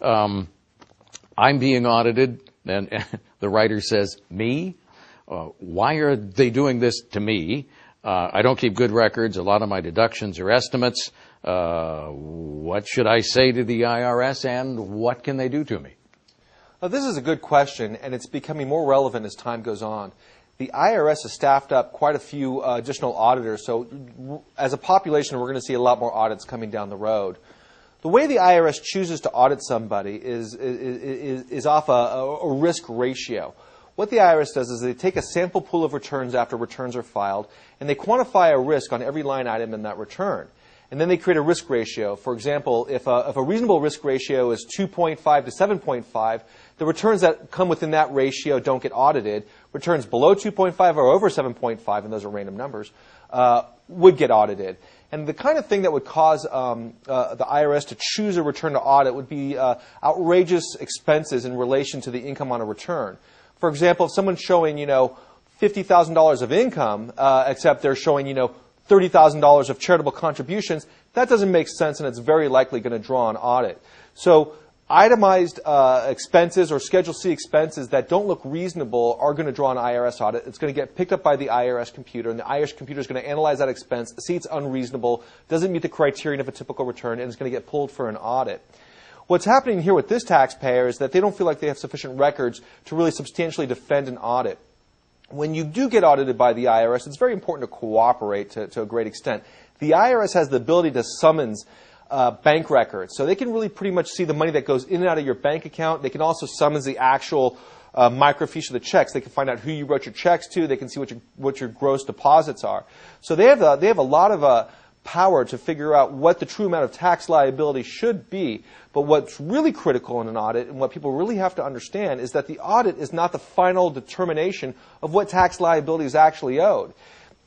Um, I'm being audited, and, the writer says, "Me? Uh, why are they doing this to me? Uh, I don't keep good records. A lot of my deductions are estimates. Uh, what should I say to the IRS, and what can they do to me?" this is a good question, and it's becoming more relevant as time goes on. The IRS has staffed up quite a few uh, additional auditors, so as a population, we're going to see a lot more audits coming down the road the way the IRS chooses to audit somebody is, is, is, is off a, a, risk ratio. What the IRS does is they take a sample pool of returns after returns are filed, and they quantify a risk on every line item in that return. And then they create a risk ratio. For example, if a, if a reasonable risk ratio is 2.5 to 7.5, the returns that come within that ratio don't get audited. Returns below 2.5 or over 7.5, and those are random numbers, uh, would get audited. And the kind of thing that would cause um, uh, the IRS to choose a return to audit would be uh, outrageous expenses in relation to the income on a return. For example, if someone's showing, you know, $50,000 of income, uh, except they're showing, you know, $30,000 of charitable contributions, that doesn't make sense and it's very likely going to draw an audit. So itemized uh, expenses or Schedule C expenses that don't look reasonable are going to draw an IRS audit. It's going to get picked up by the IRS computer, and the IRS computer is going to analyze that expense, see it's unreasonable, doesn't meet the criterion of a typical return, and it's going to get pulled for an audit. What's happening here with this taxpayer is that they don't feel like they have sufficient records to really substantially defend an audit. When you do get audited by the IRS, it's very important to cooperate to, to a great extent. The IRS has the ability to summons uh, bank records. So they can really pretty much see the money that goes in and out of your bank account. They can also summons the actual uh, microfiche of the checks. They can find out who you wrote your checks to. They can see what your, what your gross deposits are. So they have, a, they have a lot of uh, power to figure out what the true amount of tax liability should be. But what's really critical in an audit and what people really have to understand is that the audit is not the final determination of what tax liability is actually owed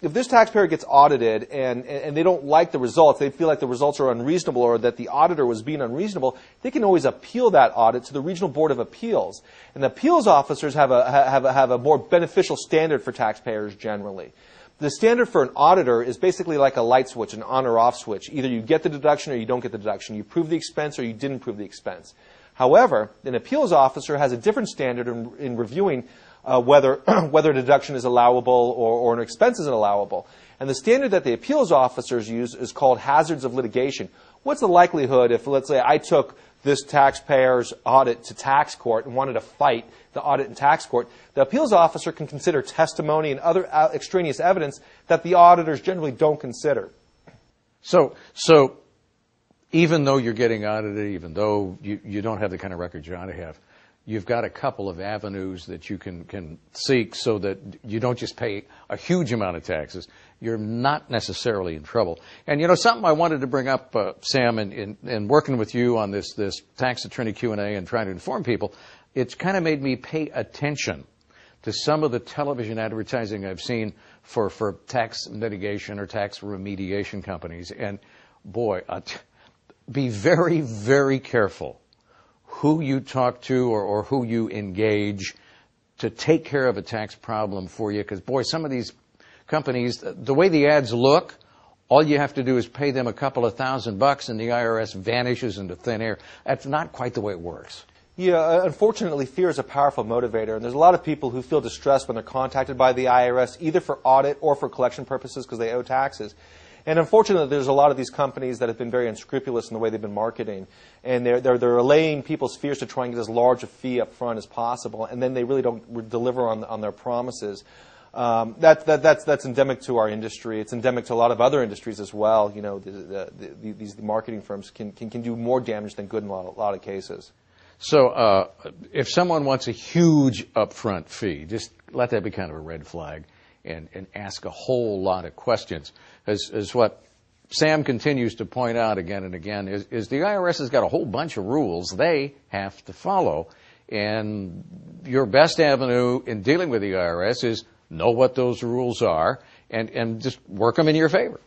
if this taxpayer gets audited and, and they don't like the results, they feel like the results are unreasonable or that the auditor was being unreasonable, they can always appeal that audit to the Regional Board of Appeals. And the appeals officers have a, have a, have a more beneficial standard for taxpayers generally. The standard for an auditor is basically like a light switch, an on or off switch. Either you get the deduction or you don't get the deduction. You prove the expense or you didn't prove the expense. However, an appeals officer has a different standard in, in reviewing uh, whether, whether deduction is allowable or, or an expense isn't allowable. And the standard that the appeals officers use is called hazards of litigation. What's the likelihood if, let's say, I took this taxpayer's audit to tax court and wanted to fight the audit in tax court, the appeals officer can consider testimony and other uh, extraneous evidence that the auditors generally don't consider. So, so even though you're getting audited, even though you, you don't have the kind of record you ought to have, you've got a couple of avenues that you can, can seek so that you don't just pay a huge amount of taxes. You're not necessarily in trouble. And you know, something I wanted to bring up, uh, Sam, in, in, in working with you on this, this tax attorney Q&A and trying to inform people, it's kind of made me pay attention to some of the television advertising I've seen for, for tax mitigation or tax remediation companies. And boy, uh, be very, very careful who you talk to or, or who you engage to take care of a tax problem for you. Because boy, some of these companies, the way the ads look, all you have to do is pay them a couple of thousand bucks and the IRS vanishes into thin air. That's not quite the way it works. Yeah, uh, unfortunately, fear is a powerful motivator, and there's a lot of people who feel distressed when they're contacted by the IRS, either for audit or for collection purposes because they owe taxes. And unfortunately, there's a lot of these companies that have been very unscrupulous in the way they've been marketing. And they're, they're, they're allaying people's fears to try and get as large a fee up front as possible. And then they really don't deliver on, on their promises. Um, that, that, that's, that's endemic to our industry. It's endemic to a lot of other industries as well. You know, the, the, the, these marketing firms can, can, can do more damage than good in a lot, a lot of cases. So, uh, if someone wants a huge upfront fee, just let that be kind of a red flag and, and ask a whole lot of questions. As, as what Sam continues to point out again and again is, is the IRS has got a whole bunch of rules they have to follow. And your best avenue in dealing with the IRS is know what those rules are and, and just work them in your favor.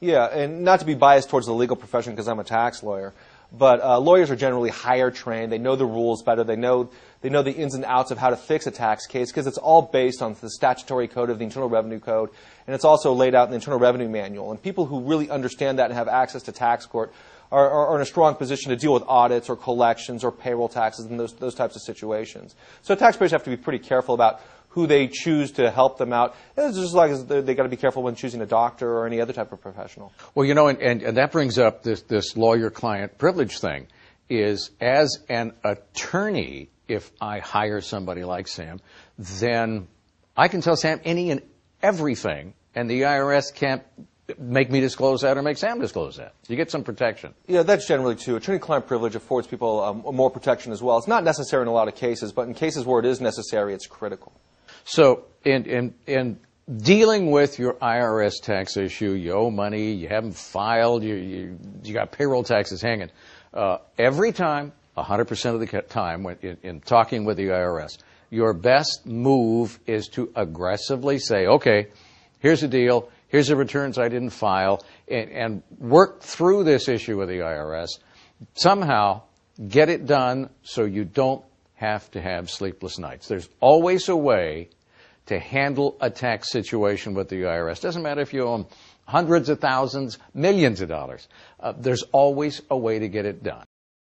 Yeah, and not to be biased towards the legal profession because I'm a tax lawyer, but uh, lawyers are generally higher trained. They know the rules better. They know they know the ins and outs of how to fix a tax case because it's all based on the statutory code of the Internal Revenue Code, and it's also laid out in the Internal Revenue Manual. And people who really understand that and have access to tax court are, are, are in a strong position to deal with audits or collections or payroll taxes and those, those types of situations. So taxpayers have to be pretty careful about who they choose to help them out. it's just like they got to be careful when choosing a doctor or any other type of professional. Well, you know, and, and, and that brings up this, this lawyer client privilege thing is as an attorney, if I hire somebody like Sam, then I can tell Sam any and everything, and the IRS can't make me disclose that or make Sam disclose that. You get some protection. Yeah, that's generally true. Attorney-client privilege affords people um, more protection as well. It's not necessary in a lot of cases, but in cases where it is necessary, it's critical. So in, in, in dealing with your IRS tax issue, you owe money, you haven't filed, you, you, you got payroll taxes hanging. Uh, every time, 100% of the time, when, in, in talking with the IRS, your best move is to aggressively say, okay, here's a deal, here's the returns I didn't file, and, and work through this issue with the IRS. Somehow, get it done so you don't have to have sleepless nights. There's always a way to handle a tax situation with the IRS. Doesn't matter if you own hundreds of thousands, millions of dollars. Uh, there's always a way to get it done.